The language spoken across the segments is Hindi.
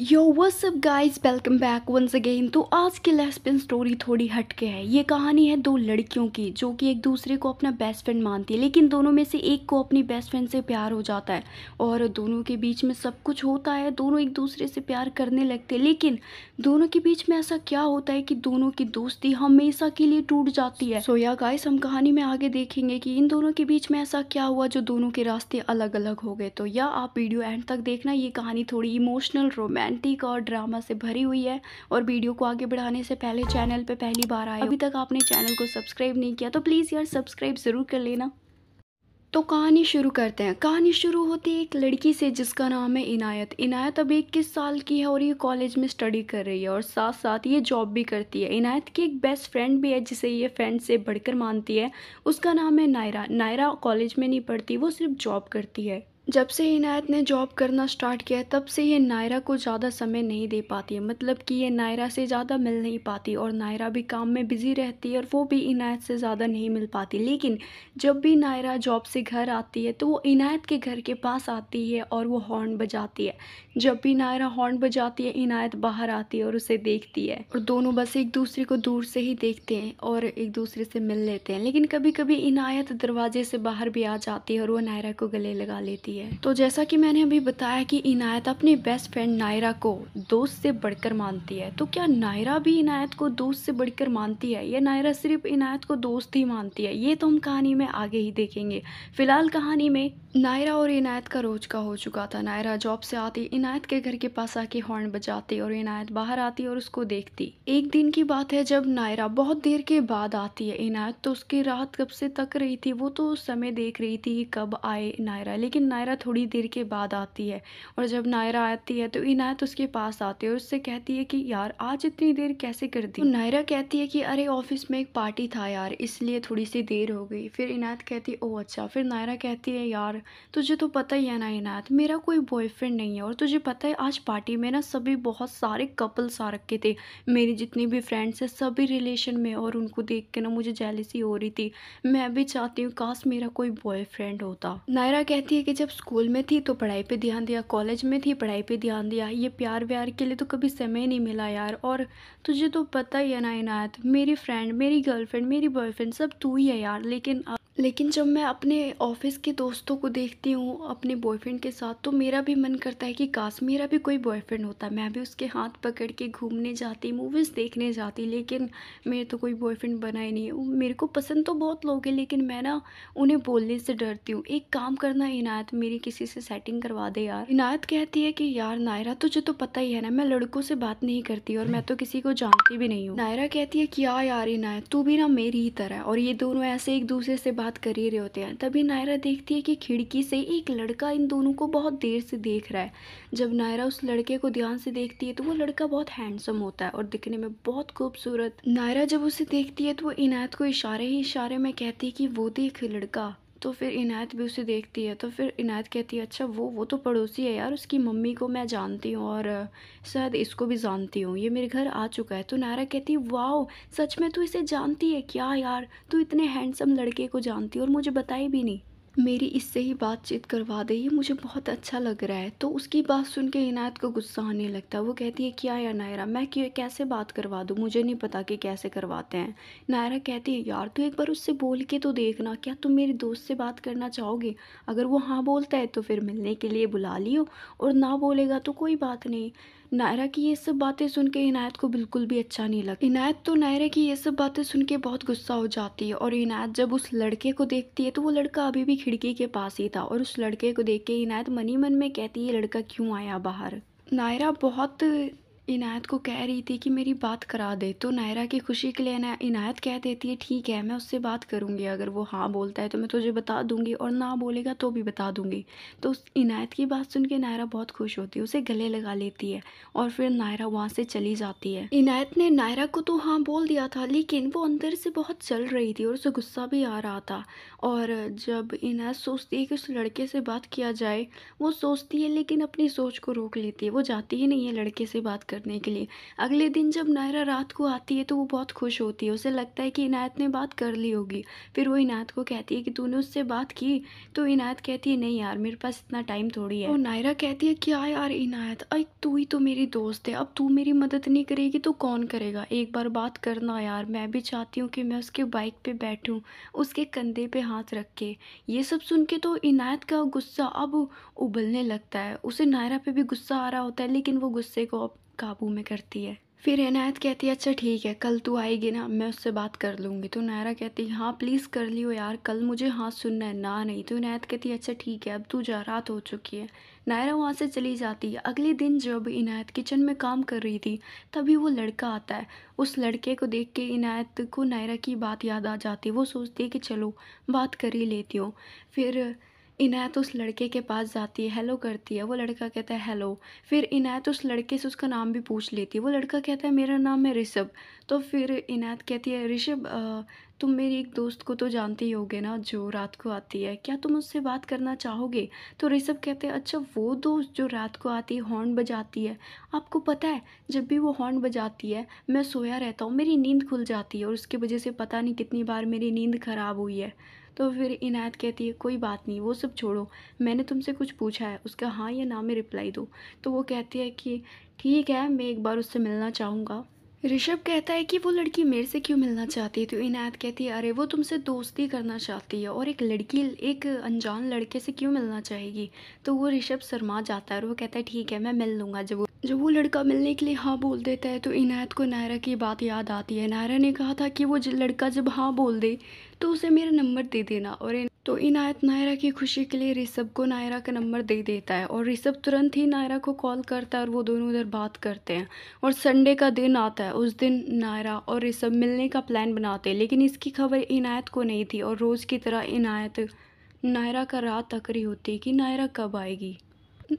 यो what's up guys welcome back once again तो आज की लेस्बियन स्टोरी थोड़ी हटके है ये कहानी है दो लड़कियों की जो कि एक दूसरे को अपना बेस्ट फ्रेंड मानती है लेकिन दोनों में से एक को अपनी बेस्ट फ्रेंड से प्यार हो जाता है और दोनों के बीच में सब कुछ होता है दोनों एक दूसरे से प्यार करने लगते हैं लेकिन दोनों के बीच में ऐसा क्या होता है कि दोनों की दोस्ती हमेशा के लिए टूट जाती है सो या गाइस हम कहानी में आगे देखेंगे कि इन दोनों के बीच में ऐसा क्या हुआ जो दोनों के रास्ते अलग अलग हो गए तो या आप वीडियो एंड तक देखना ये कहानी थोड़ी इमोशनल रोमांस रोमांटिक और ड्रामा से भरी हुई है और वीडियो को आगे बढ़ाने से पहले चैनल पर पहली बार आए अभी तक आपने चैनल को सब्सक्राइब नहीं किया तो प्लीज़ यार सब्सक्राइब ज़रूर कर लेना तो कहानी शुरू करते हैं कहानी शुरू होती है एक लड़की से जिसका नाम है इनायत इनायत अब इक्कीस साल की है और ये कॉलेज में स्टडी कर रही है और साथ साथ ये जॉब भी करती है इनायत की एक बेस्ट फ्रेंड भी है जिसे ये फ्रेंड से बढ़कर मानती है उसका नाम है नायरा नायरा कॉलेज में नहीं पढ़ती वो सिर्फ जॉब करती है जब से इनायत ने जॉब करना स्टार्ट किया तब से ये नायरा को ज़्यादा समय नहीं दे पाती है मतलब कि ये नायरा से ज़्यादा मिल नहीं पाती और नायरा भी काम में बिज़ी रहती है और वो भी इनायत से ज़्यादा नहीं मिल पाती लेकिन जब भी नायरा जॉब से घर आती है तो वो इनायत के घर के पास आती है और वो हॉर्न बजाती है जब भी नायरा हॉर्न बजाती है इनायत बाहर आती है और उसे देखती है और दोनों बस एक दूसरे को दूर से ही देखते हैं और एक दूसरे से मिल लेते हैं लेकिन कभी कभी इनायत दरवाजे से बाहर भी आ जाती है और वह नायरा को गले लगा लेती है है तो जैसा कि मैंने अभी बताया कि इनायत अपनी बेस्ट फ्रेंड नायरा को दोस्त से बढ़कर मानती है तो क्या नायरा भी इनायत को दोस्त से बढ़कर मानती है या नायरा सिर्फ इनायत को दोस्त ही मानती है ये तो हम कहानी में आगे ही देखेंगे फिलहाल कहानी में नायरा और इनायत का रोज का हो चुका था नायरा जॉब से आती इनायत के घर के पास आके हॉर्न बजाती और इनायत बाहर आती और उसको देखती एक दिन की बात है जब नायरा बहुत देर के बाद आती है इनायत तो उसकी रात कब से तक रही थी वो तो उस समय देख रही थी कब आए नायरा लेकिन नायरा नायरा थोड़ी देर के बाद आती है और जब नायरा आती है तो इनायत उसके पास आती है और उससे कहती है कि यार आज इतनी देर कैसे कर दी तो नायरा कहती है कि अरे ऑफिस में एक पार्टी था यार इसलिए थोड़ी सी देर हो गई फिर इनायत कहती है ओह अच्छा फिर नायरा कहती है यार तुझे तो पता ही है ना इनायत मेरा कोई बॉयफ्रेंड नहीं है और तुझे पता है आज पार्टी में ना सभी बहुत सारे कपल्स आ रखे थे मेरी जितनी भी फ्रेंड्स हैं सभी रिलेशन में और उनको देख के ना मुझे जेलिसी हो रही थी मैं भी चाहती हूँ काश मेरा कोई बॉयफ्रेंड होता नायरा कहती है कि जब जब स्कूल में थी तो पढ़ाई पे ध्यान दिया कॉलेज में थी पढ़ाई पे ध्यान दिया ये प्यार व्यार के लिए तो कभी समय नहीं मिला यार और तुझे तो पता ही है ना इनायत मेरी फ्रेंड मेरी गर्लफ्रेंड मेरी बॉयफ्रेंड सब तू ही है यार लेकिन अब लेकिन जब मैं अपने ऑफिस के दोस्तों को देखती हूँ अपने बॉयफ्रेंड के साथ तो मेरा भी मन करता है कि काश मेरा भी कोई बॉयफ्रेंड होता मैं भी उसके हाथ पकड़ के घूमने जाती मूवीज़ देखने जाती लेकिन मेरे तो कोई बॉयफ्रेंड बना ही नहीं है मेरे को पसंद तो बहुत लोग हैं लेकिन मैं ना उन्हें बोलने से डरती हूँ एक काम करना इनायत मेरी किसी से सेटिंग करवा दे यार इनायत कहती है कि यार नायरा तुझे तो पता ही है ना मैं लड़कों से बात नहीं करती और मैं तो किसी को जानती भी नहीं हूँ नायरा कहती है कि यार यार इनायत तू भी ना मेरी ही तरह और ये दोनों ऐसे एक दूसरे से बात बात कर ही रहे होते हैं तभी नायरा देखती है कि खिड़की से एक लड़का इन दोनों को बहुत देर से देख रहा है जब नायरा उस लड़के को ध्यान से देखती है तो वो लड़का बहुत हैंडसम होता है और दिखने में बहुत खूबसूरत नायरा जब उसे देखती है तो वो इनायत को इशारे ही इशारे में कहती है कि वो देख लड़का तो फिर इनायत भी उसे देखती है तो फिर इनायत कहती है अच्छा वो वो तो पड़ोसी है यार उसकी मम्मी को मैं जानती हूँ और शायद इसको भी जानती हूँ ये मेरे घर आ चुका है तो नायरा कहती है वाह सच में तू इसे जानती है क्या यार तू इतने हैंडसम लड़के को जानती है और मुझे बताई भी नहीं मेरी इससे ही बातचीत करवा दे ये मुझे बहुत अच्छा लग रहा है तो उसकी बात सुन के इनायत को गुस्सा आने लगता है वो कहती है क्या यार नायरा मैं क्यों कैसे बात करवा दूँ मुझे नहीं पता कि कैसे करवाते हैं नायरा कहती है यार तू एक बार उससे बोल के तो देखना क्या तुम मेरे दोस्त से बात करना चाहोगे अगर वो हाँ बोलता है तो फिर मिलने के लिए बुला लियो और ना बोलेगा तो कोई बात नहीं नायरा की ये सब बातें सुन के इनायत को बिल्कुल भी अच्छा नहीं लगा इनायत तो नायरा की ये सब बातें सुन के बहुत गुस्सा हो जाती है और इनायत जब उस लड़के को देखती है तो वो लड़का अभी भी खिड़की के पास ही था और उस लड़के को देख के इनायत मनी मन में कहती है लड़का क्यों आया बाहर नायरा बहुत इनायत को कह रही थी कि मेरी बात करा दे तो नायरा की खुशी के लिए इनायत कह देती है ठीक है मैं उससे बात करूँगी अगर वो हाँ बोलता है तो मैं तुझे बता दूंगी और ना बोलेगा तो भी बता दूंगी तो उस इनायत की बात सुन के नायरा बहुत खुश होती है उसे गले लगा लेती है और फिर नायरा वहाँ से चली जाती है इनायत ने नायरा को तो हाँ बोल दिया था लेकिन वो अंदर से बहुत चल रही थी और उसे गुस्सा भी आ रहा था और जब इनायत सोचती है कि उस लड़के से बात किया जाए वो सोचती है लेकिन अपनी सोच को रोक लेती है वो जाती ही नहीं है लड़के से बात कर करने के लिए अगले दिन जब नायरा रात को आती है तो वो बहुत खुश होती है उसे लगता है कि इनायत ने बात कर ली होगी फिर वो इनायत को कहती है कि तूने उससे बात की तो इनायत कहती है नहीं यार मेरे पास इतना टाइम थोड़ी है और नायरा कहती है क्या यार इनायत अरे तू ही तो मेरी दोस्त है अब तू मेरी मदद नहीं करेगी तो कौन करेगा एक बार बात करना यार मैं भी चाहती हूँ कि मैं उसके बाइक पर बैठूँ उसके कंधे पर हाथ रख के ये सब सुन के तो इनायत का गुस्सा अब उबलने लगता है उसे नायरा पे भी गुस्सा आ रहा होता है लेकिन वो गुस्से को काबू में करती है फिर इनायत कहती है अच्छा ठीक है कल तू आएगी ना मैं उससे बात कर लूँगी तो नायरा कहती है हाँ प्लीज़ कर लियो यार कल मुझे हाँ सुनना है ना नहीं तो इनायत कहती है अच्छा ठीक है अब तू जा रात हो चुकी है नायरा वहाँ से चली जाती है अगले दिन जब इनायत किचन में काम कर रही थी तभी वो लड़का आता है उस लड़के को देख के इनायत को नायरा की बात याद आ जाती है वो सोचती है कि चलो बात कर ही लेती हूँ फिर इनायत उस लड़के के पास जाती है हेलो करती है वो लड़का कहता है हेलो फिर इनायत उस लड़के से उसका नाम भी पूछ लेती है वो लड़का कहता है मेरा नाम है ऋषभ तो फिर इनायत कहती है ऋषभ तुम मेरी एक दोस्त को तो जानते ही होगे ना जो रात को आती है क्या तुम उससे बात करना चाहोगे तो ऋषभ कहते हैं अच्छा वो दोस्त जो रात को आती है हॉर्न बजाती है आपको पता है जब भी वो हॉर्न बजाती है मैं सोया रहता हूँ मेरी नींद खुल जाती है और उसकी वजह से पता नहीं कितनी बार मेरी नींद ख़राब हुई है तो फिर इनायत कहती है कोई बात नहीं वो सब छोड़ो मैंने तुमसे कुछ पूछा है उसका हाँ या ना में रिप्लाई दो तो वो कहती है कि ठीक है मैं एक बार उससे मिलना चाहूँगा ऋषभ कहता है कि वो लड़की मेरे से क्यों मिलना चाहती है तो इनायत कहती है अरे वो तुमसे दोस्ती करना चाहती है और एक लड़की एक अनजान लड़के से क्यों मिलना चाहेगी तो वो ऋषभ शर्मा जाता है और वो कहता है ठीक है मैं मिल लूँगा जब वो जब वो लड़का मिलने के लिए हाँ बोल देता है तो इनायत को नायरा की बात याद आती है नायरा ने कहा था कि वो लड़का जब हाँ बोल दे तो उसे मेरा नंबर दे देना और तो इनायत नायरा की खुशी के लिए ऋषभ को नायरा का नंबर दे देता है और ऋषभ तुरंत ही नायरा को कॉल करता है और वो दोनों उधर बात करते हैं और संडे का दिन आता है उस दिन नायरा और ऋषभ मिलने का प्लान बनाते हैं लेकिन इसकी खबर इनायत को नहीं थी और रोज़ की तरह इनायत नायरा का रात रही होती है कि नायरा कब आएगी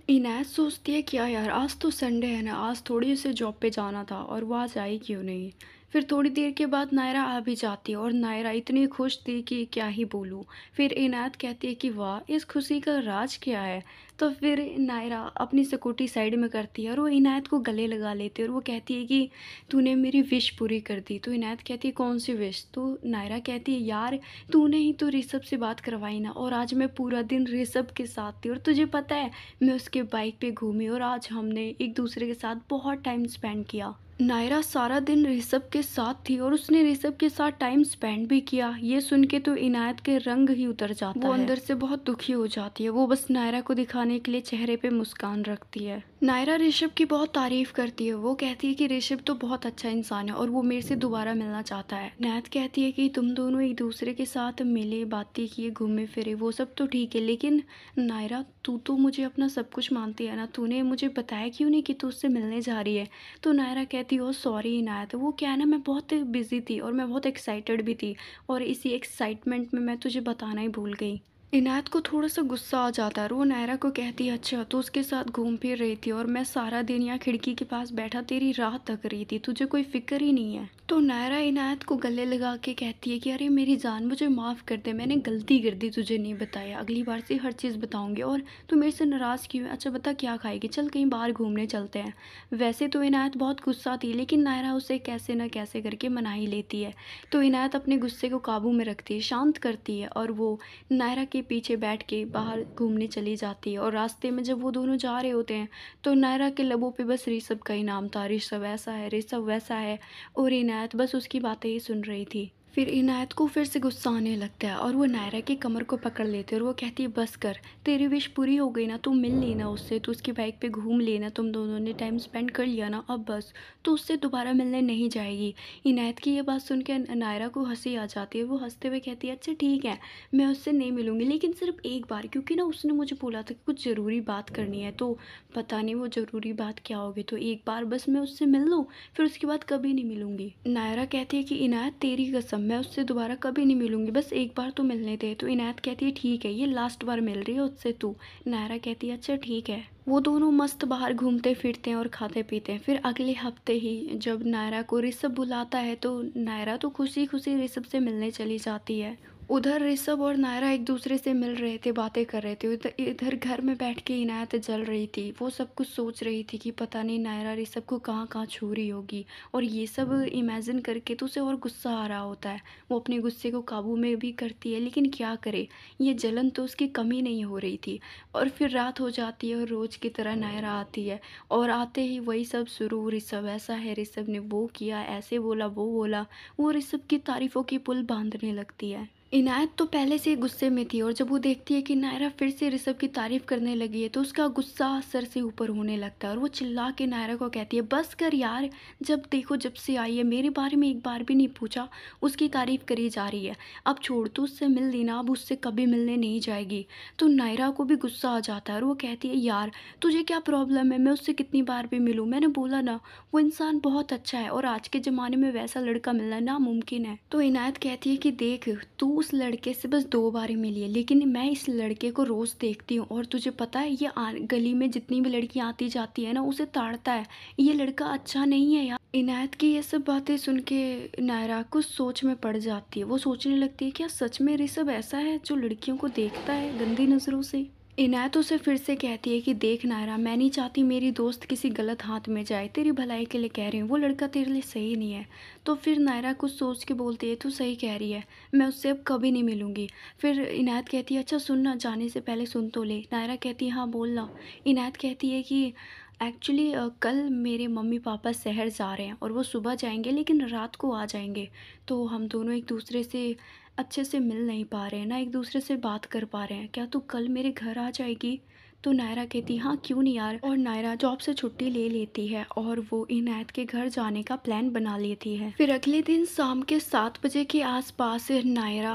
इनायत सोचती है क्या यार आज तो संडे है ना आज थोड़ी उसे जॉब पर जाना था और वह आज आई क्यों नहीं फिर थोड़ी देर के बाद नायरा आ भी जाती है और नायरा इतनी खुश थी कि क्या ही बोलूँ फिर इनायत कहती है कि वाह इस खुशी का राज क्या है तो फिर नायरा अपनी सिक्योरिटी साइड में करती है और वो इनायत को गले लगा लेती है और वो कहती है कि तूने मेरी विश पूरी कर दी तो इनायत कहती है कौन सी विश तो नायरा कहती है यार तूने ही तो रिसभ से बात करवाई ना और आज मैं पूरा दिन रिसभ के साथ थी और तुझे पता है मैं उसके बाइक पर घूमी और आज हमने एक दूसरे के साथ बहुत टाइम स्पेंड किया नायरा सारा दिन रिसभ के साथ थी और उसने रिसभ के साथ टाइम स्पेंड भी किया ये सुन के तो इनायत के रंग ही उतर जाता वो है वो अंदर से बहुत दुखी हो जाती है वो बस नायरा को दिखाने दिखाने के लिए चेहरे पे मुस्कान रखती है नायरा ऋषभ की बहुत तारीफ़ करती है वो कहती है कि ऋषभ तो बहुत अच्छा इंसान है और वो मेरे से दोबारा मिलना चाहता है नायत कहती है कि तुम दोनों एक दूसरे के साथ मिले बातें किए घूमे फिरे वो सब तो ठीक है लेकिन नायरा तू तो मुझे अपना सब कुछ मानती है ना तूने मुझे बताया क्यों नहीं कि तू उससे मिलने जा रही है तो नायरा कहती है सॉरी नायत वो क्या है ना मैं बहुत बिज़ी थी और मैं बहुत एक्साइटेड भी थी और इसी एक्साइटमेंट में मैं तुझे बताना ही भूल गई इनायत को थोड़ा सा गुस्सा आ जाता है वो नायरा को कहती है अच्छा तो उसके साथ घूम फिर रही थी और मैं सारा दिन यहाँ खिड़की के पास बैठा तेरी राह तक रही थी तुझे कोई फिक्र ही नहीं है तो नायरा इनायत को गले लगा के कहती है कि अरे मेरी जान मुझे माफ़ कर दे मैंने गलती कर दी तुझे नहीं बताया अगली बार से हर चीज़ बताऊंगी और तू मेरे से नाराज़ क्यों है अच्छा बता क्या खाएगी चल कहीं बाहर घूमने चलते हैं वैसे तो इनायत बहुत गुस्सा थी लेकिन नायरा उसे कैसे ना कैसे करके मना ही लेती है तो इनायत अपने गुस्से को काबू में रखती है शांत करती है और वो नायरा के पीछे बैठ के बाहर घूमने चली जाती है और रास्ते में जब वो दोनों जा रहे होते हैं तो नायरा के लबों पर बस रिसब का ही नाम था रिसब ऐसा है रिसब वैसा है और इनायत आया तो बस उसकी बातें ही सुन रही थी फिर इनायत को फिर से गुस्सा आने लगता है और वो नायरा की कमर को पकड़ लेते हैं और वो कहती है बस कर तेरी विश पूरी हो गई ना तुम मिल लेना उससे तो उसकी बाइक पे घूम लेना तुम दोनों ने टाइम स्पेंड कर लिया ना अब बस तो उससे दोबारा मिलने नहीं जाएगी इनायत की ये बात सुन के नायरा को हंसी आ जाती है वो हंसते हुए कहती है अच्छा ठीक है मैं उससे नहीं मिलूँगी लेकिन सिर्फ एक बार क्योंकि ना उसने मुझे बोला था कि कुछ ज़रूरी बात करनी है तो पता नहीं वो ज़रूरी बात क्या होगी तो एक बार बस मैं उससे मिल लूँ फिर उसके बाद कभी नहीं मिलूँगी नायरा कहती है कि इनायत तेरी कसम मैं उससे दोबारा कभी नहीं मिलूंगी बस एक बार तो मिलने दे तो इनायत कहती है ठीक है ये लास्ट बार मिल रही है उससे तू नायरा कहती है अच्छा ठीक है वो दोनों मस्त बाहर घूमते फिरते हैं और खाते पीते हैं फिर अगले हफ्ते ही जब नायरा को ऋषभ बुलाता है तो नायरा तो खुशी खुशी ऋषभ से मिलने चली जाती है उधर ऋषभ और नायरा एक दूसरे से मिल रहे थे बातें कर रहे थे उधर इधर घर में बैठ के इनायत जल रही थी वो सब कुछ सोच रही थी कि पता नहीं नायरा ऋषभ को कहाँ कहाँ छू रही होगी और ये सब इमेजिन करके तो उसे और गुस्सा आ रहा होता है वो अपने गुस्से को काबू में भी करती है लेकिन क्या करे ये जलन तो उसकी कमी नहीं हो रही थी और फिर रात हो जाती है और रोज़ की तरह नायरा आती है और आते ही वही सब शुरू ऋषभ ऐसा है ऋषभ ने वो किया ऐसे बोला वो बोला वो ऋषभ की तारीफ़ों की पुल बांधने लगती है इनायत तो पहले से गुस्से में थी और जब वो देखती है कि नायरा फिर से ऋषभ की तारीफ़ करने लगी है तो उसका गुस्सा सर से ऊपर होने लगता है और वो चिल्ला के नायरा को कहती है बस कर यार जब देखो जब से आई है मेरे बारे में एक बार भी नहीं पूछा उसकी तारीफ़ करी जा रही है अब छोड़ तो उससे मिल देना अब उससे कभी मिलने नहीं जाएगी तो नायरा को भी गुस्सा आ जाता है और वो कहती है यार तुझे क्या प्रॉब्लम है मैं उससे कितनी बार भी मिलूँ मैंने बोला ना वो इंसान बहुत अच्छा है और आज के ज़माने में वैसा लड़का मिलना नामुमकिन है तो इनायत कहती है कि देख तू उस लड़के से बस दो बार ही मिली है लेकिन मैं इस लड़के को रोज़ देखती हूँ और तुझे पता है ये गली में जितनी भी लड़की आती जाती है ना उसे ताड़ता है ये लड़का अच्छा नहीं है यार इनायत की ये सब बातें सुन के नायरा को सोच में पड़ जाती है वो सोचने लगती है क्या सच में ऋषभ ऐसा है जो लड़कियों को देखता है गंदी नज़रों से इनायत उसे फिर से कहती है कि देख नायरा मैं नहीं चाहती मेरी दोस्त किसी गलत हाथ में जाए तेरी भलाई के लिए कह रही हूँ वो लड़का तेरे लिए सही नहीं है तो फिर नायरा कुछ सोच के बोलती है तू सही कह रही है मैं उससे अब कभी नहीं मिलूँगी फिर इनायत कहती है अच्छा सुन ना जाने से पहले सुन तो ले नायरा कहती है हाँ बोल ना इनायत कहती है कि एक्चुअली कल मेरे मम्मी पापा शहर जा रहे हैं और वो सुबह जाएंगे लेकिन रात को आ जाएंगे तो हम दोनों एक दूसरे से अच्छे से मिल नहीं पा रहे हैं ना एक दूसरे से बात कर पा रहे हैं क्या तू कल मेरे घर आ जाएगी तो नायरा कहती हाँ क्यों नहीं यार और नायरा जॉब से छुट्टी ले लेती है और वो इनायत के घर जाने का प्लान बना लेती है फिर अगले दिन शाम के सात बजे के आसपास नायरा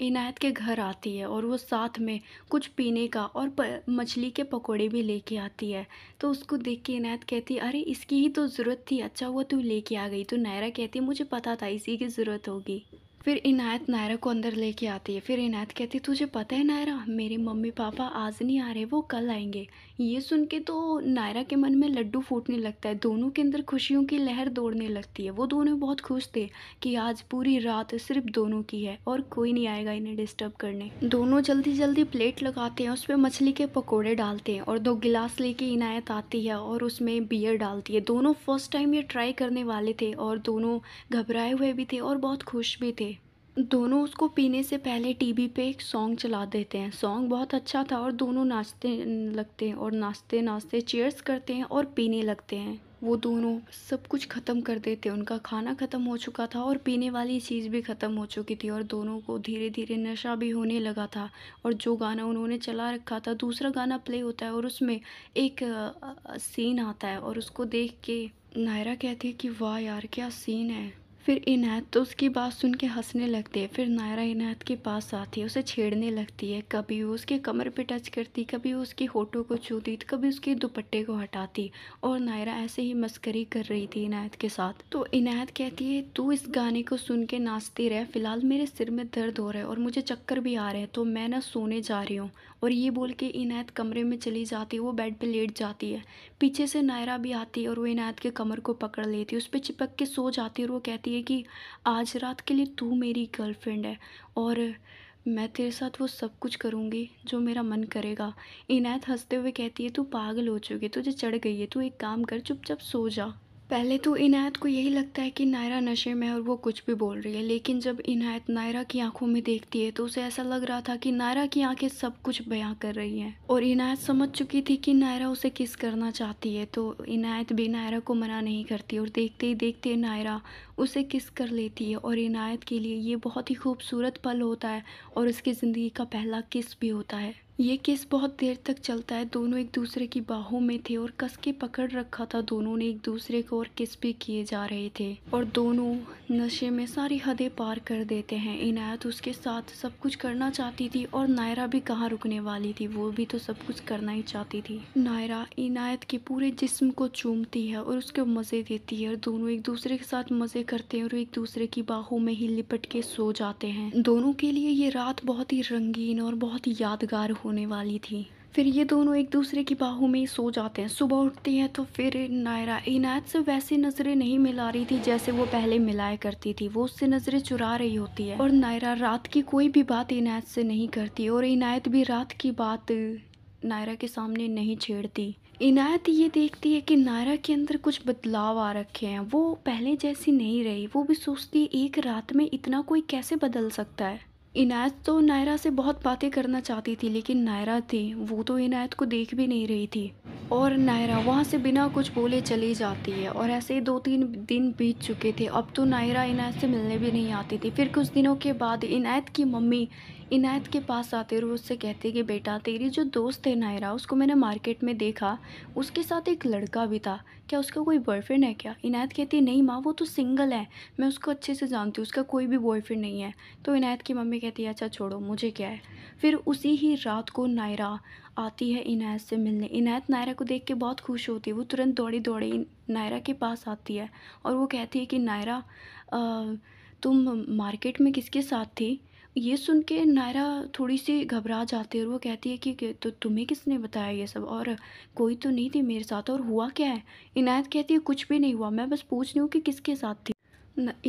इनायत के घर आती है और वो साथ में कुछ पीने का और मछली के पकोड़े भी लेके आती है तो उसको देख के इनायत कहती है अरे इसकी ही तो ज़रूरत थी अच्छा हुआ तू लेके आ गई तो नायरा कहती है मुझे पता था इसी की ज़रूरत होगी फिर इनायत नायरा को अंदर लेके आती है फिर इनायत कहती तुझे पता है नायरा मेरे मम्मी पापा आज नहीं आ रहे वो कल आएंगे ये सुन के तो नायरा के मन में लड्डू फूटने लगता है दोनों के अंदर खुशियों की लहर दौड़ने लगती है वो दोनों बहुत खुश थे कि आज पूरी रात सिर्फ दोनों की है और कोई नहीं आएगा इन्हें डिस्टर्ब करने दोनों जल्दी जल्दी प्लेट लगाते हैं उस पर मछली के पकौड़े डालते हैं और दो गिलास लेके इनायत आती है और उसमें बियर डालती है दोनों फर्स्ट टाइम ये ट्राई करने वाले थे और दोनों घबराए हुए भी थे और बहुत खुश भी थे दोनों उसको पीने से पहले टीवी पे एक सॉन्ग चला देते हैं सॉन्ग बहुत अच्छा था और दोनों नाचते लगते हैं और नाचते नाचते चेयर्स करते हैं और पीने लगते हैं वो दोनों सब कुछ ख़त्म कर देते उनका खाना ख़त्म हो चुका था और पीने वाली चीज़ भी ख़त्म हो चुकी थी और दोनों को धीरे धीरे नशा भी होने लगा था और जो गाना उन्होंने चला रखा था दूसरा गाना प्ले होता है और उसमें एक सीन आता है और उसको देख के नायरा कहती है कि वाह यार क्या सीन है फिर इनायत तो उसकी बात सुन के हंसने लगती है फिर नायरा इनायत के पास आती है उसे छेड़ने लगती है कभी वो उसके कमर पे टच करती कभी वो उसके होठों को छूती कभी उसके दुपट्टे को हटाती और नायरा ऐसे ही मस्करी कर रही थी इनायत के साथ तो इनायत कहती है तू इस गाने को सुन के नाचती रहे फिलहाल मेरे सिर में दर्द हो रहा है और मुझे चक्कर भी आ रहे हैं तो मैं ना सोने जा रही हूँ और ये बोल के इनायत कमरे में चली जाती है वो बेड पे लेट जाती है पीछे से नायरा भी आती है और वो इनायत के कमर को पकड़ लेती है उस पर चिपक के सो जाती है और वो कहती है कि आज रात के लिए तू मेरी गर्लफ्रेंड है और मैं तेरे साथ वो सब कुछ करूँगी जो मेरा मन करेगा इनायत हंसते हुए कहती है तू पागल हो चुकी तुझे चढ़ गई है तू एक काम कर चुपचाप सो जा पहले तो इनायत को यही लगता है कि नायरा नशे में और वो कुछ भी बोल रही है लेकिन जब इनायत नायरा की आंखों में देखती है तो उसे ऐसा लग रहा था कि नायरा की आंखें सब कुछ बयां कर रही हैं और इनायत समझ चुकी थी कि नायरा उसे किस करना चाहती है तो इनायत भी नायरा को मना नहीं करती और देखते ही देखते नायरा उसे किस कर लेती है और इनायत के लिए ये बहुत ही खूबसूरत पल होता है और उसकी ज़िंदगी का पहला किस भी होता है ये केस बहुत देर तक चलता है दोनों एक दूसरे की बाहों में थे और कस के पकड़ रखा था दोनों ने एक दूसरे को और किस भी किए जा रहे थे और दोनों नशे में सारी हदें पार कर देते हैं इनायत उसके साथ सब कुछ करना चाहती थी और नायरा भी कहाँ रुकने वाली थी वो भी तो सब कुछ करना ही चाहती थी नायरा इनायत के पूरे जिसम को चूमती है और उसके मज़े देती है और दोनों एक दूसरे के साथ मज़े करते हैं और एक दूसरे की बाहों में ही लिपट के सो जाते हैं दोनों के लिए ये रात बहुत ही रंगीन और बहुत ही यादगार हो होने वाली थी फिर ये दोनों एक दूसरे की बाहों में ही सो जाते हैं सुबह उठती है तो फिर नायरा इनायत से वैसे नज़रें नहीं मिला रही थी जैसे वो पहले मिलाया करती थी वो उससे नज़रें चुरा रही होती है और नायरा रात की कोई भी बात इनायत से नहीं करती और इनायत भी रात की बात नायरा के सामने नहीं छेड़ती इनायत ये देखती है कि नायरा के अंदर कुछ बदलाव आ रखे हैं वो पहले जैसी नहीं रही वो भी सोचती है एक रात में इतना कोई कैसे बदल सकता है इनायत तो नायरा से बहुत बातें करना चाहती थी लेकिन नायरा थी वो तो इनायत को देख भी नहीं रही थी और नायरा वहाँ से बिना कुछ बोले चली जाती है और ऐसे ही दो तीन दिन बीत चुके थे अब तो नायरा इनायत से मिलने भी नहीं आती थी फिर कुछ दिनों के बाद इनायत की मम्मी इनायत के पास आते हुए उससे कहते कि बेटा तेरी जो दोस्त है नायरा उसको मैंने मार्केट में देखा उसके साथ एक लड़का भी था क्या उसका कोई बॉयफ्रेंड है क्या इनायत कहती है नहीं माँ वो तो सिंगल है मैं उसको अच्छे से जानती हूँ उसका कोई भी बॉयफ्रेंड नहीं है तो इनायत की मम्मी कहती है अच्छा छोड़ो मुझे क्या है फिर उसी ही रात को नायरा आती है इनायत से मिलने इनायत नायरा को देख के बहुत खुश होती है वो तुरंत दौड़ी दौड़ी नायरा के पास आती है और वो कहती है कि नायरा तुम मार्केट में किसके साथ थी ये सुन के नायरा थोड़ी सी घबरा जाती है और वो कहती है कि तो तुम्हें किसने बताया ये सब और कोई तो नहीं थी मेरे साथ और हुआ क्या है इनायत कहती है कुछ भी नहीं हुआ मैं बस पूछ रही हूँ कि किसके साथ थी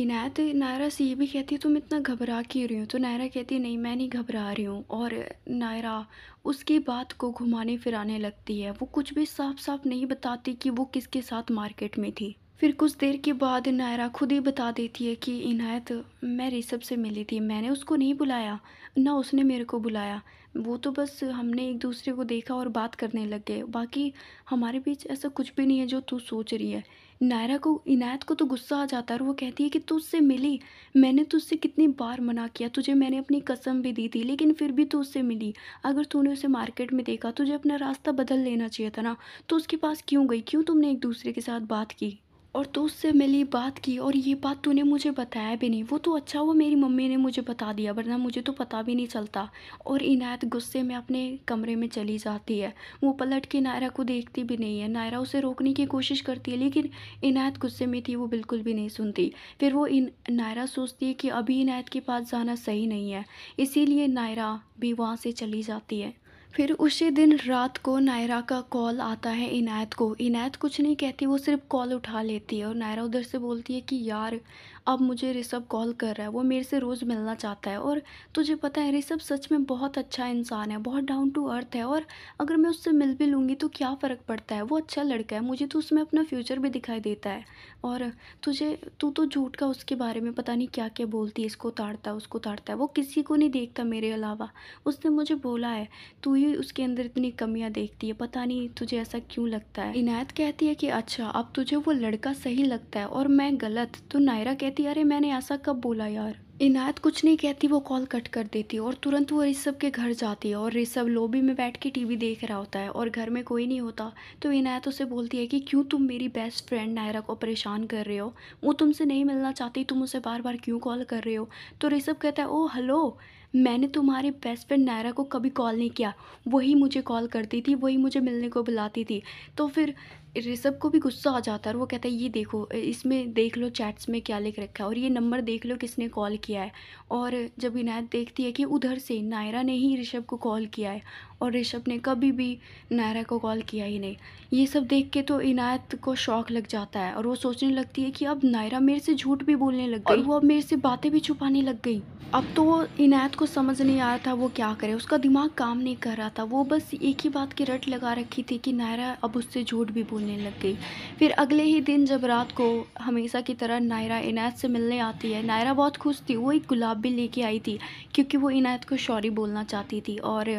इनायत नायरा से ये भी कहती है तुम इतना घबरा क्यों रही हो तो नायरा कहती है नहीं मैं नहीं घबरा रही हूँ और नायरा उसकी बात को घुमाने फिराने लगती है वो कुछ भी साफ साफ नहीं बताती कि वो किसके साथ मार्केट में थी फिर कुछ देर के बाद नायरा खुद ही बता देती है कि इनायत मैं रिसब से मिली थी मैंने उसको नहीं बुलाया ना उसने मेरे को बुलाया वो तो बस हमने एक दूसरे को देखा और बात करने लग गए बाकी हमारे बीच ऐसा कुछ भी नहीं है जो तू सोच रही है नायरा को इनायत को तो गुस्सा आ जाता है और वो कहती है कि तू उससे मिली मैंने तुझसे तो कितनी बार मना किया तुझे मैंने अपनी कसम भी दी थी लेकिन फिर भी तू उससे मिली अगर तूने उसे मार्केट में देखा तुझे अपना रास्ता बदल लेना चाहिए था ना तो उसके पास क्यों गई क्यों तुमने एक दूसरे के साथ बात की और तू उससे मिली बात की और ये बात तूने मुझे बताया भी नहीं वो तो अच्छा हुआ मेरी मम्मी ने मुझे बता दिया वरना मुझे तो पता भी नहीं चलता और इनायत गुस्से में अपने कमरे में चली जाती है वो पलट के नायरा को देखती भी नहीं है नायरा उसे रोकने की कोशिश करती है लेकिन इनायत गुस्से में थी वो बिल्कुल भी नहीं सुनती फिर वो इन नायरा सोचती है कि अभी इनायत के पास जाना सही नहीं है इसीलिए नायरा भी वहाँ से चली जाती है फिर उसी दिन रात को नायरा का कॉल आता है इनायत को इनायत कुछ नहीं कहती वो सिर्फ कॉल उठा लेती है और नायरा उधर से बोलती है कि यार अब मुझे ऋषभ कॉल कर रहा है वो मेरे से रोज़ मिलना चाहता है और तुझे पता है ऋषभ सच में बहुत अच्छा इंसान है बहुत डाउन टू अर्थ है और अगर मैं उससे मिल भी लूँगी तो क्या फ़र्क पड़ता है वो अच्छा लड़का है मुझे तो उसमें अपना फ्यूचर भी दिखाई देता है और तुझे तू तो झूठ का उसके बारे में पता नहीं क्या क्या बोलती है इसको उतारता है उसको उतारता है वो किसी को नहीं देखता मेरे अलावा उसने मुझे बोला है तू ही उसके अंदर इतनी कमियाँ देखती है पता नहीं तुझे ऐसा क्यों लगता है इनायत कहती है कि अच्छा अब तुझे वो लड़का सही लगता है और मैं गलत तो नायरा कह कहती अरे मैंने ऐसा कब बोला यार इनायत कुछ नहीं कहती वो कॉल कट कर देती और तुरंत वो ऋषभ के घर जाती है और ऋषभ लोबी में बैठ के टीवी देख रहा होता है और घर में कोई नहीं होता तो इनायत उसे बोलती है कि क्यों तुम मेरी बेस्ट फ्रेंड नायरा को परेशान कर रहे हो वो तुमसे नहीं मिलना चाहती तुम उसे बार बार क्यों कॉल कर रहे हो तो ऋषभ कहता है ओ हलो मैंने तुम्हारे बेस्ट फ्रेंड नायरा को कभी कॉल नहीं किया वही मुझे कॉल करती थी वही मुझे मिलने को बुलाती थी तो फिर ऋषभ को भी गुस्सा आ जाता है और वो कहता है ये देखो इसमें देख लो चैट्स में क्या लिख रखा है और ये नंबर देख लो किसने कॉल किया है और जब इनायत देखती है कि उधर से नायरा ने ही ऋषभ को कॉल किया है और ऋषभ ने कभी भी नायरा को कॉल किया ही नहीं ये सब देख के तो इनायत को शौक लग जाता है और वो सोचने लगती है कि अब नायरा मेरे से झूठ भी बोलने लग गई वो अब मेरे से बातें भी छुपाने लग गई अब तो वो इनायत को समझ नहीं आ रहा था वो क्या करे उसका दिमाग काम नहीं कर रहा था वो बस एक ही बात की रट लगा रखी थी कि नायरा अब उससे झूठ भी बोलने लग गई फिर अगले ही दिन जब रात को हमेशा की तरह नायरा इनायत से मिलने आती है नायरा बहुत खुश थी वो एक गुलाब भी लेके आई थी क्योंकि वो इनायत को शौरी बोलना चाहती थी और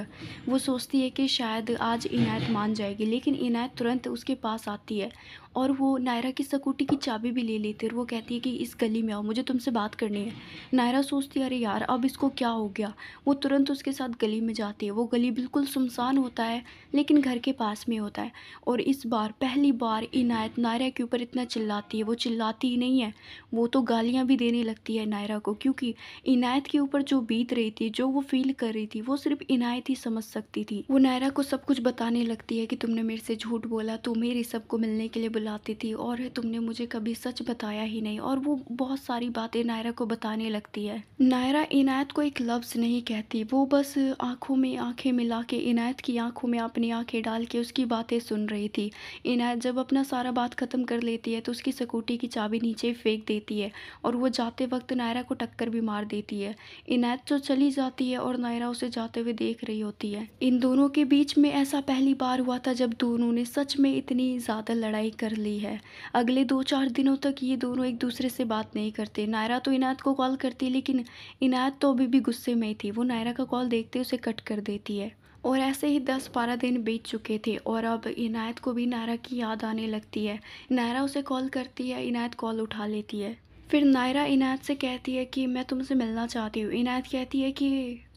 वो सोचती है कि शायद आज इनायत मान जाएगी लेकिन इनायत तुरंत उसके पास आती है और वो नायरा की स्कूटी की चाबी भी ले लेती है और वो कहती है कि इस गली में आओ मुझे तुमसे बात करनी है नायरा सोचती अरे यार अब इसको क्या हो गया वो तुरंत उसके साथ गली में जाती है वो गली बिल्कुल सुनसान होता है लेकिन घर के पास में होता है और इस बार पहली बार इनायत नायरा के ऊपर इतना चिल्लाती है वो चिल्लाती ही नहीं है वो तो गालियाँ भी देने लगती है नायरा को क्योंकि इनायत के ऊपर जो बीत रही थी जो वो फील कर रही थी वो सिर्फ इनायत ही समझ सकती थी वो नायरा को सब कुछ बताने लगती है कि तुमने मेरे से झूठ बोला तो मेरी सबको मिलने के लिए बुलाती थी और तुमने मुझे कभी सच बताया ही नहीं और वो बहुत सारी बातें नायरा को बताने लगती है नायरा इनायत को एक लफ्ज़ नहीं कहती वो बस आंखों में आंखें मिला के इनायत की आंखों में अपनी आंखें डाल के उसकी बातें सुन रही थी इनायत जब अपना सारा बात ख़त्म कर लेती है तो उसकी स्कूटी की चाबी नीचे फेंक देती है और वो जाते वक्त नायरा को टक्कर भी मार देती है इनायत तो चली जाती है और नायरा उसे जाते हुए देख रही होती है इन दोनों के बीच में ऐसा पहली बार हुआ था जब दोनों ने सच में इतनी ज़्यादा लड़ाई कर कर ली है अगले दो चार दिनों तक ये दोनों एक दूसरे से बात नहीं करते नायरा तो इनायत को कॉल करती है लेकिन इनायत तो अभी भी गुस्से में थी वो नायरा का कॉल देखते उसे कट कर देती है और ऐसे ही दस बारह दिन बीत चुके थे और अब इनायत को भी नायरा की याद आने लगती है नायरा उसे कॉल करती है इनायत कॉल उठा लेती है फिर नायरा इनायत से कहती है कि मैं तुमसे मिलना चाहती हूँ इनायत कहती है कि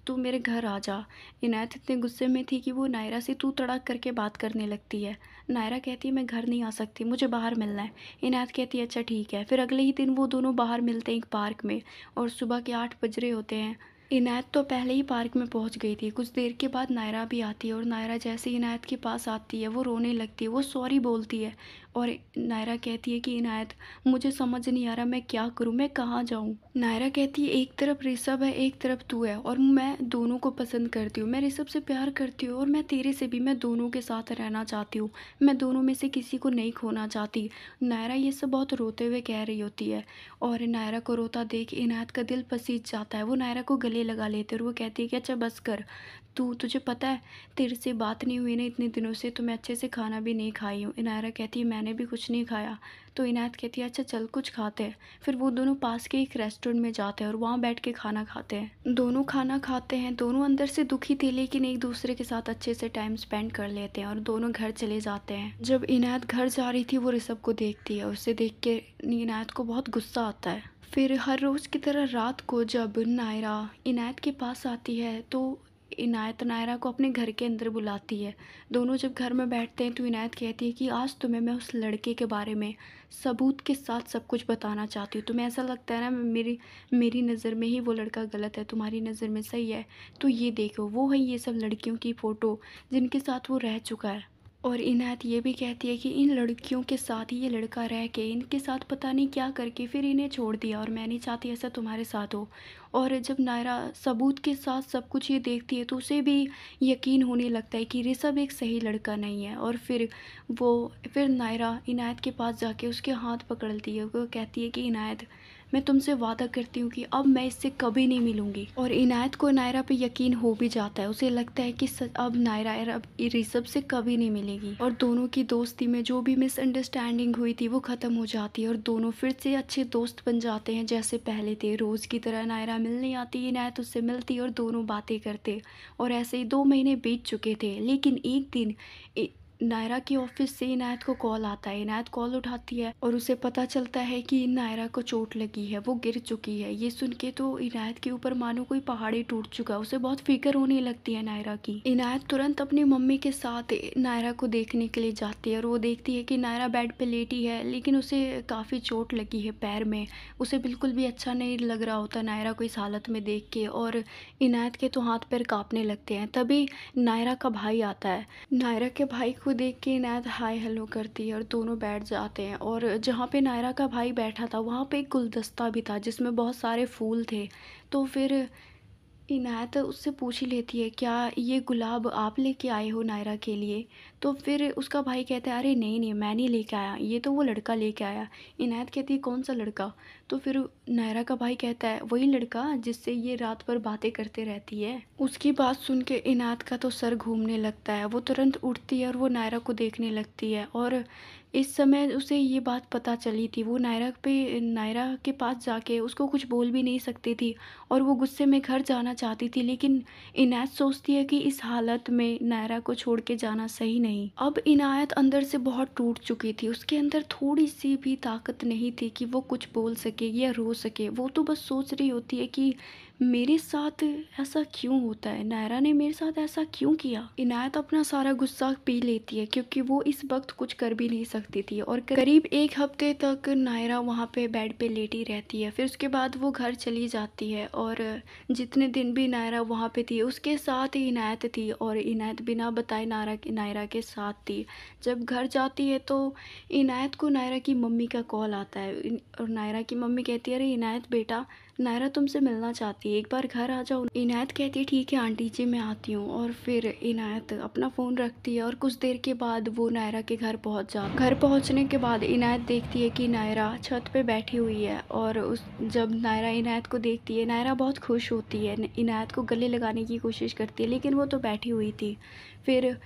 तू मेरे घर आ जा इनायत इतने गुस्से में थी कि वो नायरा से तू तड़क करके बात करने लगती है नायरा कहती है मैं घर नहीं आ सकती मुझे बाहर मिलना है इनायत कहती है अच्छा ठीक है फिर अगले ही दिन वो दोनों बाहर मिलते हैं एक पार्क में और सुबह के आठ बज रहे होते हैं इनायत तो पहले ही पार्क में पहुंच गई थी कुछ देर के बाद नायरा भी आती है और नायरा जैसे इनायत के पास आती है वो रोने लगती है वो सॉरी बोलती है और नायरा कहती है कि इनायत मुझे समझ नहीं आ रहा मैं क्या करूँ मैं कहाँ जाऊँ नायरा कहती है एक तरफ ऋषभ है एक तरफ तू है और मैं दोनों को पसंद करती हूँ मैं ऋषभ से प्यार करती हूँ और मैं तेरे से भी मैं दोनों के साथ रहना चाहती हूँ मैं दोनों में से किसी को नहीं खोना चाहती नायरा ये सब बहुत रोते हुए कह रही होती है और नायरा को रोता देख इनायत का दिल पसीज जाता है वो नायरा को गले लगा लेते और वो कहती है कि अच्छा बस कर तू तुझे पता है तेरे से बात नहीं हुई ना इतने दिनों से तो मैं अच्छे से खाना भी नहीं खाई हूँ इनायरा कहती है मैंने भी कुछ नहीं खाया तो इनायत कहती है अच्छा चल कुछ खाते हैं फिर वो दोनों पास के एक रेस्टोरेंट में जाते हैं और वहाँ बैठ के खाना खाते हैं दोनों खाना खाते हैं दोनों अंदर से दुखी थे लेकिन एक दूसरे के साथ अच्छे से टाइम स्पेंड कर लेते हैं और दोनों घर चले जाते हैं जब इनायत घर जा रही थी वो ऋषभ को देखती है उसे देख के इनायत को बहुत गुस्सा आता है फिर हर रोज़ की तरह रात को जब नायरा इनायत के पास आती है तो इनायत नायरा को अपने घर के अंदर बुलाती है दोनों जब घर में बैठते हैं तो इनायत कहती है कि आज तुम्हें मैं उस लड़के के बारे में सबूत के साथ सब कुछ बताना चाहती हूँ तुम्हें ऐसा लगता है ना मेरी मेरी नज़र में ही वो लड़का गलत है तुम्हारी नज़र में सही है तो ये देखो वो है ये सब लड़कियों की फ़ोटो जिनके साथ वो रह चुका है और इनायत ये भी कहती है कि इन लड़कियों के साथ ही ये लड़का रह के इनके साथ पता नहीं क्या करके फिर इन्हें छोड़ दिया और मैं नहीं चाहती ऐसा तुम्हारे साथ हो और जब नायरा सबूत के साथ सब कुछ ये देखती है तो उसे भी यकीन होने लगता है कि ऋषभ एक सही लड़का नहीं है और फिर वो फिर नायरा इनायत के पास जाके उसके हाथ पकड़ती है वो कहती है कि इनायत मैं तुमसे वादा करती हूँ कि अब मैं इससे कभी नहीं मिलूंगी और इनायत को नायरा पे यकीन हो भी जाता है उसे लगता है कि अब नायरा अब ऋषभ से कभी नहीं मिलेगी और दोनों की दोस्ती में जो भी मिसअंडरस्टैंडिंग हुई थी वो ख़त्म हो जाती है और दोनों फिर से अच्छे दोस्त बन जाते हैं जैसे पहले थे रोज़ की तरह नायरा मिलने आती इनायत उससे मिलती और दोनों बातें करते और ऐसे ही दो महीने बीत चुके थे लेकिन एक दिन नायरा की ऑफिस से इनायत को कॉल आता है इनायत कॉल उठाती है और उसे पता चलता है कि नायरा को चोट लगी है वो गिर चुकी है ये सुन के तो इनायत के ऊपर मानो कोई पहाड़ी टूट चुका उसे बहुत फिक्र होने लगती है नायरा की इनायत तुरंत अपनी मम्मी के साथ नायरा को देखने के लिए जाती है और वो देखती है कि नायरा बेड पे लेटी है लेकिन उसे काफ़ी चोट लगी है पैर में उसे बिल्कुल भी अच्छा नहीं लग रहा होता नायरा को इस हालत में देख के और इनायत के तो हाथ पैर काँपने लगते हैं तभी नायरा का भाई आता है नायरा के भाई को देख के इनायत हाय हेलो करती है और दोनों बैठ जाते हैं और जहाँ पे नायरा का भाई बैठा था वहाँ पे एक गुलदस्ता भी था जिसमें बहुत सारे फूल थे तो फिर इनायत उससे पूछ ही लेती है क्या ये गुलाब आप लेके आए हो नायरा के लिए तो फिर उसका भाई कहता है अरे नहीं नहीं मैं नहीं लेके आया ये तो वो लड़का लेके आया इनायत कहती है कौन सा लड़का तो फिर नायरा का भाई कहता है वही लड़का जिससे ये रात भर बातें करते रहती है उसकी बात सुन के इनायत का तो सर घूमने लगता है वो तुरंत उठती है और वो नायरा को देखने लगती है और इस समय उसे ये बात पता चली थी वो नायरा पे नायरा के पास जाके उसको कुछ बोल भी नहीं सकती थी और वो गुस्से में घर जाना चाहती थी लेकिन इनायत सोचती है कि इस हालत में नायरा को छोड़ के जाना सही नहीं अब इनायत अंदर से बहुत टूट चुकी थी उसके अंदर थोड़ी सी भी ताकत नहीं थी कि वो कुछ बोल सके या रो सके वो तो बस सोच रही होती है कि मेरे साथ ऐसा क्यों होता है नायरा ने मेरे साथ ऐसा क्यों किया इनायत अपना सारा गुस्सा पी लेती है क्योंकि वो इस वक्त कुछ कर भी नहीं सकती थी और करीब एक हफ्ते तक नायरा वहाँ पे बेड पे लेटी रहती है फिर उसके बाद वो घर चली जाती है और जितने दिन भी नायरा वहाँ पे थी उसके साथ ही इनायत थी और इनायत बिना बताए नायरा नायरा के साथ थी जब घर जाती है तो इनायत को नायरा की मम्मी का कॉल आता है और नायरा की मम्मी कहती है अरे इनायत बेटा नायरा तुमसे मिलना चाहती है एक बार घर आ जाओ इनायत कहती है ठीक है आंटी जी मैं आती हूँ और फिर इनायत अपना फ़ोन रखती है और कुछ देर के बाद वो नायरा के घर पहुँच जा घर पहुँचने के बाद इनायत देखती है कि नायरा छत पर बैठी हुई है और उस जब नायरा इनायत को देखती है नायरा बहुत खुश होती है इनायत को गले लगाने की कोशिश करती है लेकिन वो तो बैठी हुई थी फिर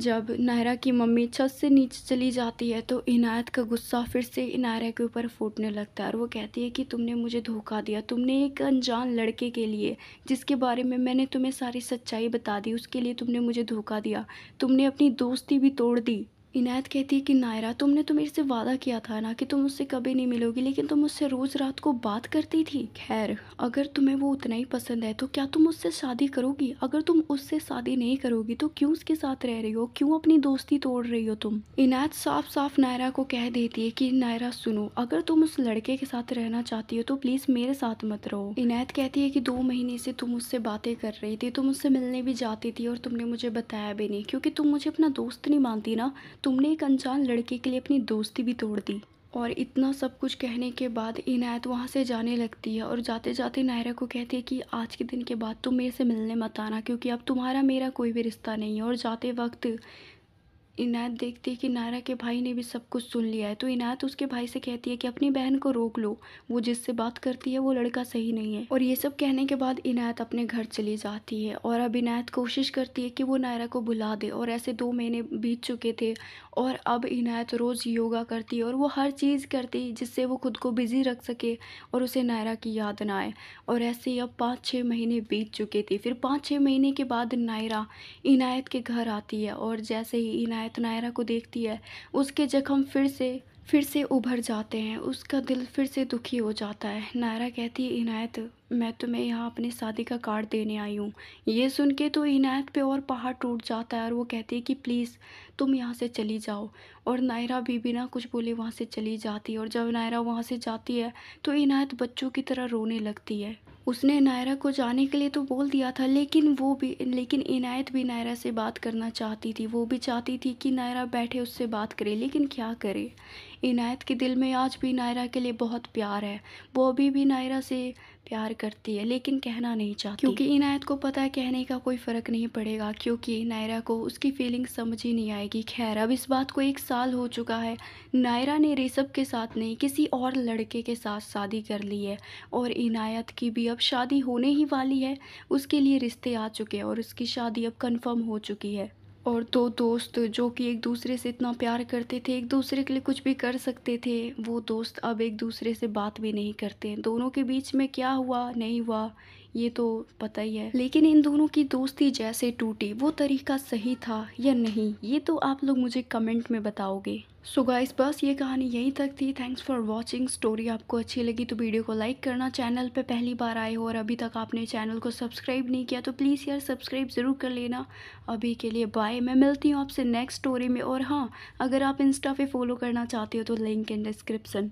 जब नायरा की मम्मी छत से नीचे चली जाती है तो इनायत का गुस्सा फिर से नायरा के ऊपर फूटने लगता है और वो कहती है कि तुमने मुझे धोखा दिया तुमने एक अनजान लड़के के लिए जिसके बारे में मैंने तुम्हें सारी सच्चाई बता दी उसके लिए तुमने मुझे धोखा दिया तुमने अपनी दोस्ती भी तोड़ दी इनायत कहती है कि नायरा तुमने तो मेरे से वादा किया था ना कि तुम उससे कभी नहीं मिलोगी लेकिन तुम उससे रोज़ रात को बात करती थी खैर अगर तुम्हें वो उतना ही पसंद है तो क्या तुम उससे शादी करोगी अगर तुम उससे शादी नहीं करोगी तो क्यों उसके साथ रह रही हो क्यों अपनी दोस्ती तोड़ रही हो तुम इनायत साफ साफ नायरा को कह देती है कि नायरा सुनो अगर तुम उस लड़के के साथ रहना चाहती हो तो प्लीज़ मेरे साथ मत रहो इनायत कहती है कि दो महीने से तुम उससे बातें कर रही थी तुम उससे मिलने भी जाती थी और तुमने मुझे बताया भी नहीं क्योंकि तुम मुझे अपना दोस्त नहीं मानती ना तुमने एक अनजान लड़के के लिए अपनी दोस्ती भी तोड़ दी और इतना सब कुछ कहने के बाद इनायत वहाँ से जाने लगती है और जाते जाते नायरा को कहती है कि आज के दिन के बाद तुम मेरे से मिलने मत आना क्योंकि अब तुम्हारा मेरा कोई भी रिश्ता नहीं है और जाते वक्त इनायत देखती है कि नारा के भाई ने भी सब कुछ सुन लिया है तो इनायत उसके भाई से कहती है कि अपनी बहन को रोक लो वो जिससे बात करती है वो लड़का सही नहीं है और ये सब कहने के बाद इनायत अपने घर चली जाती है और अब इनायत कोशिश करती है कि वो नायरा को बुला दे और ऐसे दो महीने बीत चुके थे और अब इनायत रोज़ योगा करती है और वो हर चीज़ करती है जिससे वो खुद को बिज़ी रख सके और उसे नायरा की याद ना आए और ऐसे ही अब पाँच छः महीने बीत चुके थे फिर पाँच छः महीने के बाद नायरा इनायत के घर आती है और जैसे ही इनायत है तो नायरा को देखती है उसके जख्म फिर से फिर से उभर जाते हैं उसका दिल फिर से दुखी हो जाता है नायरा कहती है इनायत मैं तुम्हें यहाँ अपनी शादी का कार्ड देने आई हूँ ये सुन के तो इनायत पे और पहाड़ टूट जाता है और वो कहती है कि प्लीज़ तुम यहाँ से चली जाओ और नायरा भी बिना कुछ बोले वहाँ से चली जाती है और जब नायरा वहाँ से जाती है तो इनायत बच्चों की तरह रोने लगती है उसने नायरा को जाने के लिए तो बोल दिया था लेकिन वो भी लेकिन इनायत भी नायरा से बात करना चाहती थी वो भी चाहती थी कि नायरा बैठे उससे बात करे लेकिन क्या करे इनायत के दिल में आज भी नायरा के लिए बहुत प्यार है वो अभी भी नायरा से प्यार करती है लेकिन कहना नहीं चाहती क्योंकि इनायत को पता है कहने का कोई फ़र्क नहीं पड़ेगा क्योंकि नायरा को उसकी फीलिंग समझ ही नहीं आएगी खैर अब इस बात को एक साल हो चुका है नायरा ने रिसभ के साथ नहीं किसी और लड़के के साथ शादी कर ली है और इनायत की भी अब शादी होने ही वाली है उसके लिए रिश्ते आ चुके हैं और उसकी शादी अब कन्फर्म हो चुकी है और दो दोस्त जो कि एक दूसरे से इतना प्यार करते थे एक दूसरे के लिए कुछ भी कर सकते थे वो दोस्त अब एक दूसरे से बात भी नहीं करते दोनों के बीच में क्या हुआ नहीं हुआ ये तो पता ही है लेकिन इन दोनों की दोस्ती जैसे टूटी वो तरीका सही था या नहीं ये तो आप लोग मुझे कमेंट में बताओगे सो so गाइस बस ये कहानी यहीं तक थी थैंक्स फॉर वाचिंग स्टोरी आपको अच्छी लगी तो वीडियो को लाइक करना चैनल पे पहली बार आए हो और अभी तक आपने चैनल को सब्सक्राइब नहीं किया तो प्लीज़ यार सब्सक्राइब ज़रूर कर लेना अभी के लिए बाय मैं मिलती हूँ आपसे नेक्स्ट स्टोरी में और हाँ अगर आप इंस्टा पे फॉलो करना चाहते हो तो लिंक इन डिस्क्रिप्सन